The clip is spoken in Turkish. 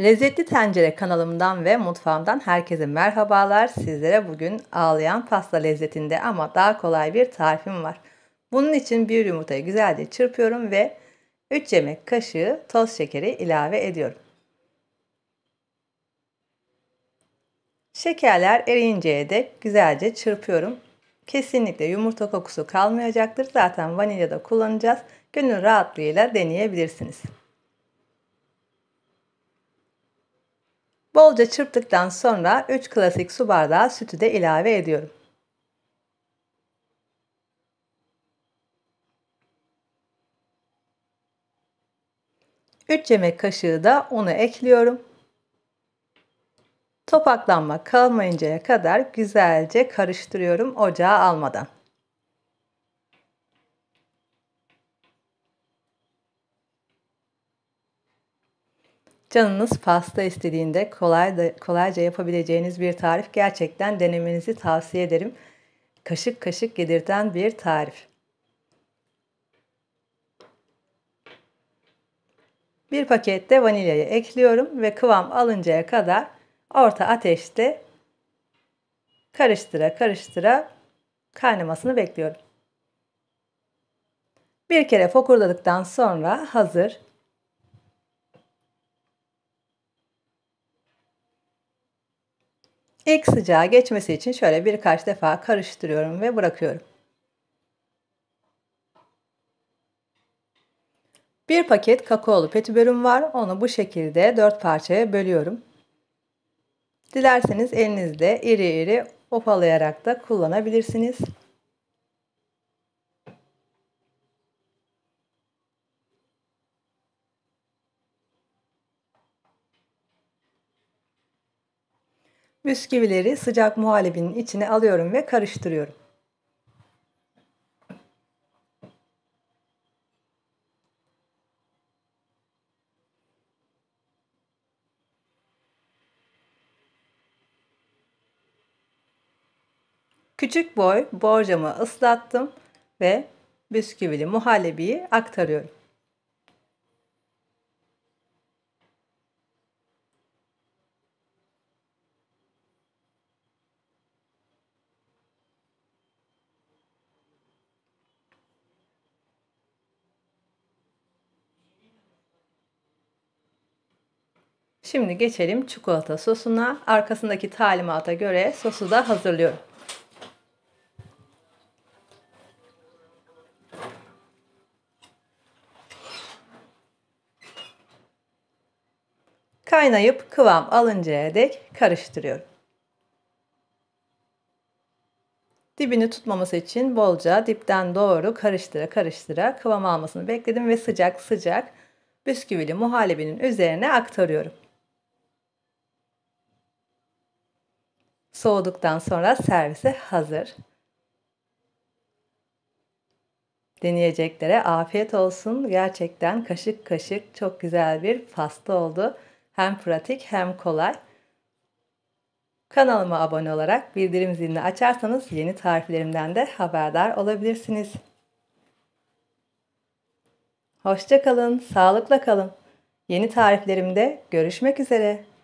Lezzetli Tencere kanalımdan ve mutfağımdan herkese merhabalar. Sizlere bugün ağlayan pasta lezzetinde ama daha kolay bir tarifim var. Bunun için bir yumurtayı güzelce çırpıyorum ve 3 yemek kaşığı toz şekeri ilave ediyorum. Şekerler eriyinceye dek güzelce çırpıyorum. Kesinlikle yumurta kokusu kalmayacaktır. Zaten vanilya da kullanacağız. Gönül rahatlığıyla deneyebilirsiniz. Bolca çırptıktan sonra 3 klasik su bardağı sütü de ilave ediyorum. Üç yemek kaşığı da unu ekliyorum. Topaklanma kalmayıncaya kadar güzelce karıştırıyorum ocağa almadan. Canınız pasta istediğinde kolay da, kolayca yapabileceğiniz bir tarif gerçekten denemenizi tavsiye ederim. Kaşık kaşık yedirten bir tarif. Bir pakette vanilyayı ekliyorum ve kıvam alıncaya kadar orta ateşte karıştıra karıştıra kaynamasını bekliyorum. Bir kere fokurdadıktan sonra hazır İlk sıcağı geçmesi için şöyle birkaç defa karıştırıyorum ve bırakıyorum. Bir paket kakaolu petibörüm var. Onu bu şekilde dört parçaya bölüyorum. Dilerseniz elinizde iri iri opalayarak da kullanabilirsiniz. Bisküvileri sıcak muhallebinin içine alıyorum ve karıştırıyorum. Küçük boy borcamı ıslattım ve bisküvili muhallebiyi aktarıyorum. Şimdi geçelim çikolata sosuna. Arkasındaki talimata göre sosu da hazırlıyorum. Kaynayıp kıvam alıncaya dek karıştırıyorum. Dibini tutmaması için bolca dipten doğru karıştıra karıştıra kıvam almasını bekledim ve sıcak sıcak bisküvili muhallebinin üzerine aktarıyorum. Soğuduktan sonra servise hazır. Deneyeceklere afiyet olsun. Gerçekten kaşık kaşık çok güzel bir pasta oldu. Hem pratik hem kolay. Kanalıma abone olarak bildirim zilini açarsanız yeni tariflerimden de haberdar olabilirsiniz. Hoşça kalın, sağlıkla kalın. Yeni tariflerimde görüşmek üzere.